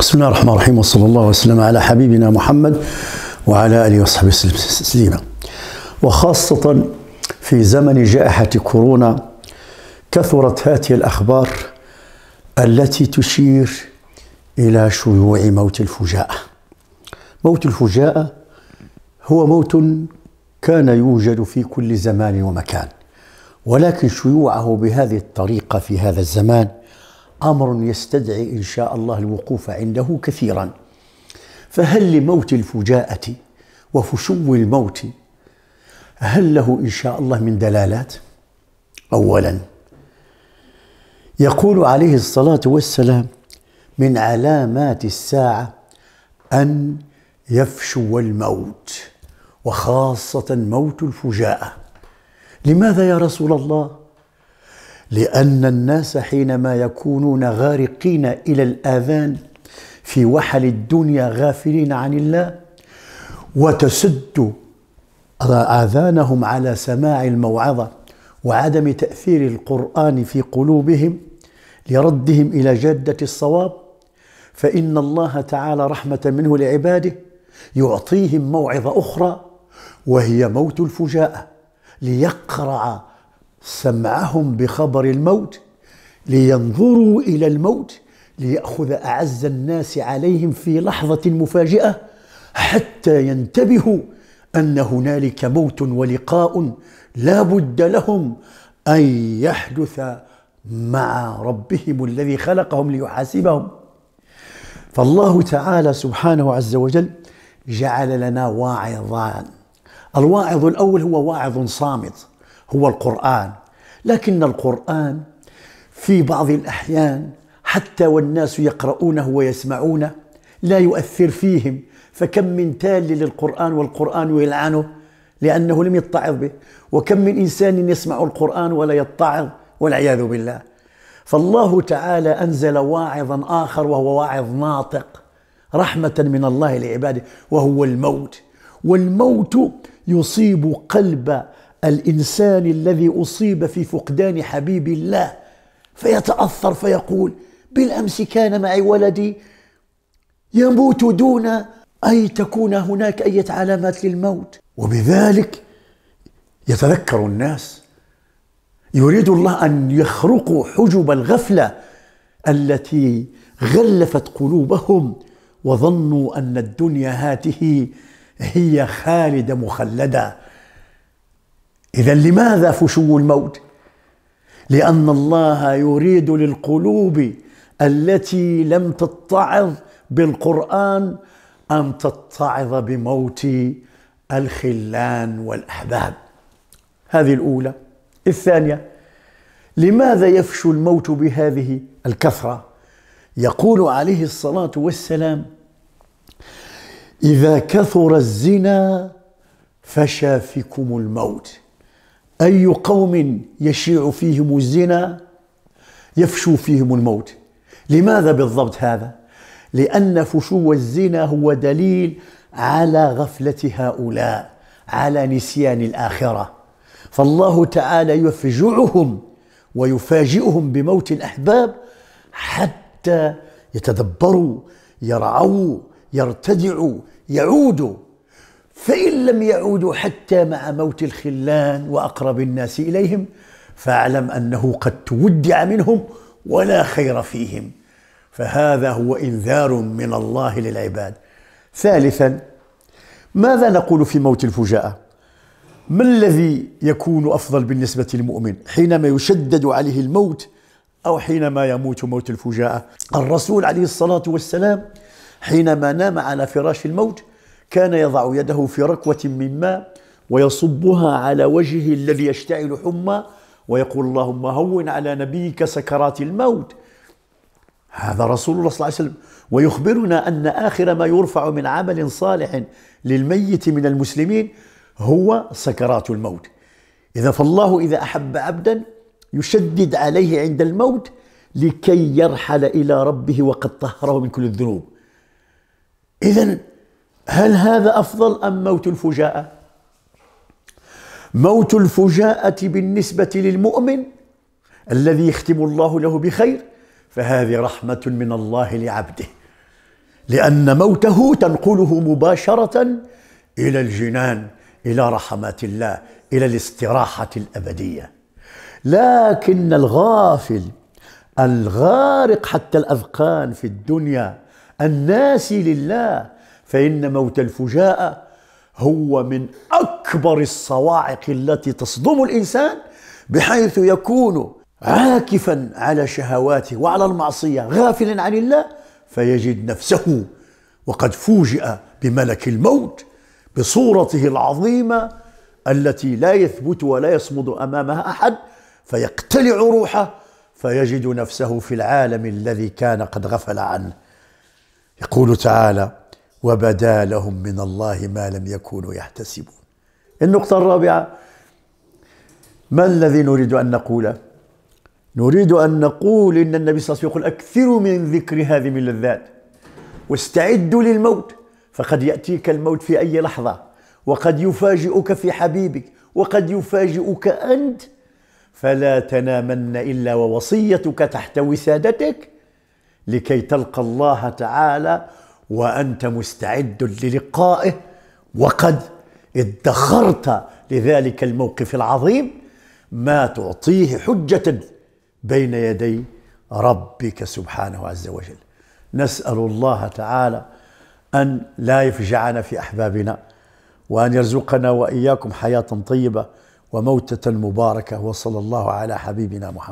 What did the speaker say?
بسم الله الرحمن الرحيم وصلى الله وسلم على حبيبنا محمد وعلى اله وصحبه وسلم تسليما وخاصه في زمن جائحه كورونا كثرت هذه الاخبار التي تشير الى شيوع موت الفجاءه موت الفجاءه هو موت كان يوجد في كل زمان ومكان ولكن شيوعه بهذه الطريقه في هذا الزمان امر يستدعي ان شاء الله الوقوف عنده كثيرا فهل لموت الفجاءه وفشو الموت هل له ان شاء الله من دلالات اولا يقول عليه الصلاه والسلام من علامات الساعه ان يفشو الموت وخاصه موت الفجاءه لماذا يا رسول الله لأن الناس حينما يكونون غارقين إلى الآذان في وحل الدنيا غافلين عن الله وتسد آذانهم على سماع الموعظة وعدم تأثير القرآن في قلوبهم لردهم إلى جادة الصواب فإن الله تعالى رحمة منه لعباده يعطيهم موعظة أخرى وهي موت الفجاءة ليقرع سمعهم بخبر الموت لينظروا الى الموت ليأخذ أعز الناس عليهم في لحظة مفاجئة حتى ينتبهوا أن هنالك موت ولقاء لا بد لهم أن يحدث مع ربهم الذي خلقهم ليحاسبهم فالله تعالى سبحانه عز وجل جعل لنا واعظان الواعظ الأول هو واعظ صامت هو القرآن لكن القرآن في بعض الأحيان حتى والناس يقرؤونه ويسمعونه لا يؤثر فيهم فكم من تالي للقرآن والقرآن يلعنه لأنه لم يتعظ به وكم من إنسان يسمع القرآن ولا يتعظ والعياذ بالله فالله تعالى أنزل واعظا آخر وهو واعظ ناطق رحمة من الله لعباده وهو الموت والموت يصيب قلب الانسان الذي اصيب في فقدان حبيب الله فيتاثر فيقول بالامس كان معي ولدي يموت دون ان تكون هناك اي علامات للموت وبذلك يتذكر الناس يريد الله ان يخرقوا حجب الغفله التي غلفت قلوبهم وظنوا ان الدنيا هاته هي خالده مخلده إذا لماذا فشو الموت؟ لأن الله يريد للقلوب التي لم تتعظ بالقرآن أن تتعظ بموت الخلان والأحباب هذه الأولى الثانية لماذا يفشو الموت بهذه الكثرة؟ يقول عليه الصلاة والسلام إذا كثر الزنا فشافكم فيكم الموت أي قوم يشيع فيهم الزنا يفشو فيهم الموت لماذا بالضبط هذا؟ لأن فشو الزنا هو دليل على غفلة هؤلاء على نسيان الآخرة فالله تعالى يفجعهم ويفاجئهم بموت الأحباب حتى يتدبروا يرعوا يرتدعوا يعودوا فإن لم يعودوا حتى مع موت الخلان وأقرب الناس إليهم فاعلم أنه قد تودع منهم ولا خير فيهم فهذا هو إنذار من الله للعباد ثالثا ماذا نقول في موت الفجاءة ما الذي يكون أفضل بالنسبة للمؤمن حينما يشدد عليه الموت أو حينما يموت موت الفجاءة الرسول عليه الصلاة والسلام حينما نام على فراش الموت كان يضع يده في ركوة من ماء ويصبها على وجهه الذي يشتعل حمى ويقول اللهم هون على نبيك سكرات الموت هذا رسول الله صلى الله عليه وسلم ويخبرنا أن آخر ما يرفع من عمل صالح للميت من المسلمين هو سكرات الموت إذا فالله إذا أحب عبدا يشدد عليه عند الموت لكي يرحل إلى ربه وقد طهره من كل الذنوب إذا هل هذا أفضل أم موت الفجاءة موت الفجاءة بالنسبة للمؤمن الذي يختم الله له بخير فهذه رحمة من الله لعبده لأن موته تنقله مباشرة إلى الجنان إلى رحمات الله إلى الاستراحة الأبدية لكن الغافل الغارق حتى الأذقان في الدنيا الناسي لله فإن موت الفجاءة هو من أكبر الصواعق التي تصدم الإنسان بحيث يكون عاكفا على شهواته وعلى المعصية غافلا عن الله فيجد نفسه وقد فوجئ بملك الموت بصورته العظيمة التي لا يثبت ولا يصمد أمامها أحد فيقتلع روحه فيجد نفسه في العالم الذي كان قد غفل عنه يقول تعالى وبدا لهم من الله ما لم يكونوا يحتسبون النقطة الرابعة ما الذي نريد أن نقوله نريد أن نقول إن النبي صلى الله عليه وسلم يقول أكثروا من ذكر هذه من اللذات واستعدوا للموت فقد يأتيك الموت في أي لحظة وقد يفاجئك في حبيبك وقد يفاجئك أنت فلا تنامن إلا ووصيتك تحت وسادتك لكي تلقى الله تعالى وأنت مستعد للقائه وقد ادخرت لذلك الموقف العظيم ما تعطيه حجة بين يدي ربك سبحانه عز وجل نسأل الله تعالى أن لا يفجعنا في أحبابنا وأن يرزقنا وإياكم حياة طيبة وموتة مباركة وصلى الله على حبيبنا محمد